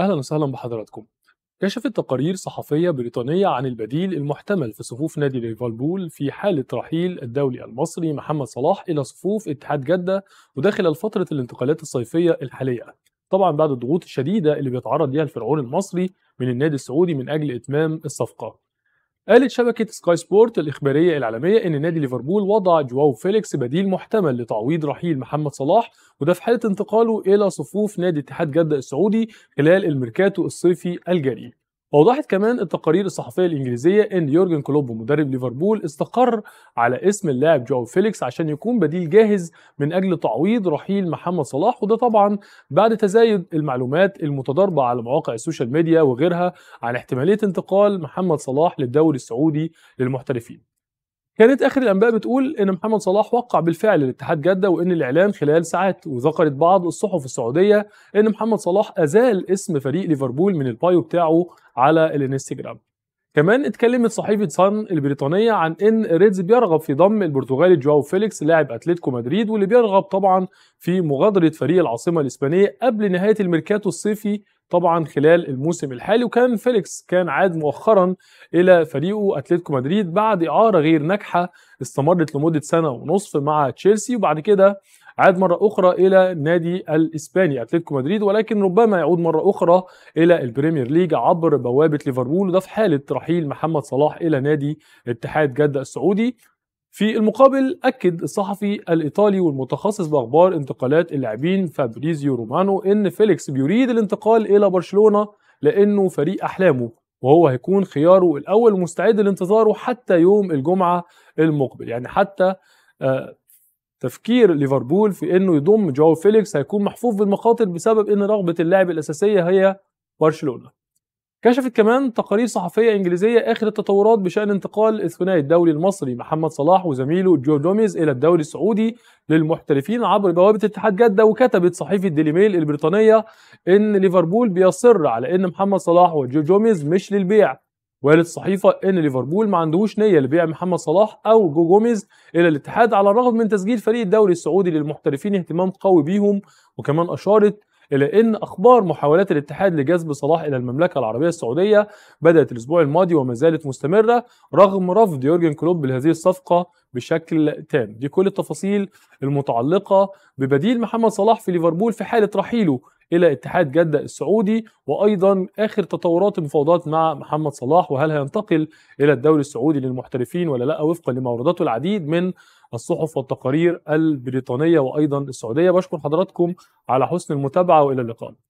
أهلا وسهلا بحضراتكم كشفت تقارير صحفية بريطانية عن البديل المحتمل في صفوف نادي ليفربول في حالة رحيل الدولي المصري محمد صلاح إلى صفوف اتحاد جدة وداخل فترة الانتقالات الصيفية الحالية طبعا بعد الضغوط الشديدة اللي بيتعرض ليها الفرعون المصري من النادي السعودي من أجل إتمام الصفقة قالت شبكة سكاي سبورت الإخبارية العالمية إن نادي ليفربول وضع جواو فيليكس بديل محتمل لتعويض رحيل محمد صلاح وده في حالة انتقاله إلى صفوف نادي اتحاد جدة السعودي خلال الميركاتو الصيفي الجاري وأوضحت كمان التقارير الصحفية الإنجليزية إن يورجن كلوب مدرب ليفربول استقر على اسم اللاعب جواو فيليكس عشان يكون بديل جاهز من أجل تعويض رحيل محمد صلاح وده طبعا بعد تزايد المعلومات المتضاربة على مواقع السوشيال ميديا وغيرها عن احتمالية انتقال محمد صلاح للدوري السعودي للمحترفين كانت اخر الانباء بتقول ان محمد صلاح وقع بالفعل الاتحاد جده وان الاعلان خلال ساعات وذكرت بعض الصحف السعوديه ان محمد صلاح ازال اسم فريق ليفربول من البايو بتاعه على الانستجرام كمان اتكلمت صحيفه صن البريطانيه عن ان ريدز بيرغب في ضم البرتغالي جواو فيليكس لاعب اتلتيكو مدريد واللي بيرغب طبعا في مغادره فريق العاصمه الاسبانيه قبل نهايه الميركاتو الصيفي طبعا خلال الموسم الحالي وكان فيليكس كان عاد مؤخرا الى فريقه اتلتيكو مدريد بعد اعاره غير ناجحه استمرت لمده سنه ونصف مع تشيلسي وبعد كده عاد مرة أخرى إلى النادي الإسباني أتلتيكو مدريد ولكن ربما يعود مرة أخرى إلى البريمير ليج عبر بوابة ليفربول وده في حالة رحيل محمد صلاح إلى نادي اتحاد جدة السعودي في المقابل أكد الصحفي الإيطالي والمتخصص بأخبار انتقالات اللاعبين فابريزيو رومانو إن فيليكس بيريد الانتقال إلى برشلونة لأنه فريق أحلامه وهو هيكون خياره الأول ومستعد لانتظاره حتى يوم الجمعة المقبل يعني حتى آه، تفكير ليفربول في انه يضم جواو فيليكس هيكون محفوف بالمخاطر بسبب ان رغبه اللاعب الاساسيه هي برشلونه. كشفت كمان تقارير صحفيه انجليزيه اخر التطورات بشان انتقال الثنائي الدولي المصري محمد صلاح وزميله جو دوميز الى الدوري السعودي للمحترفين عبر بوابه اتحاد جده وكتبت صحيفه ديلي ميل البريطانيه ان ليفربول بيصر على ان محمد صلاح وجو دوميز مش للبيع وقالت الصحيفه ان ليفربول ما عندهوش نيه لبيع محمد صلاح او جو جوميز الى الاتحاد على الرغم من تسجيل فريق الدوري السعودي للمحترفين اهتمام قوي بيهم وكمان اشارت إلى أن أخبار محاولات الاتحاد لجذب صلاح إلى المملكة العربية السعودية بدأت الأسبوع الماضي وما زالت مستمرة رغم رفض يورجن كلوب لهذه الصفقة بشكل تام دي كل التفاصيل المتعلقة ببديل محمد صلاح في ليفربول في حالة رحيله الى اتحاد جده السعودي وايضا اخر تطورات المفاوضات مع محمد صلاح وهل هينتقل الى الدوري السعودي للمحترفين ولا لا وفقا لما وردته العديد من الصحف والتقارير البريطانيه وايضا السعوديه بشكر حضراتكم على حسن المتابعه والى اللقاء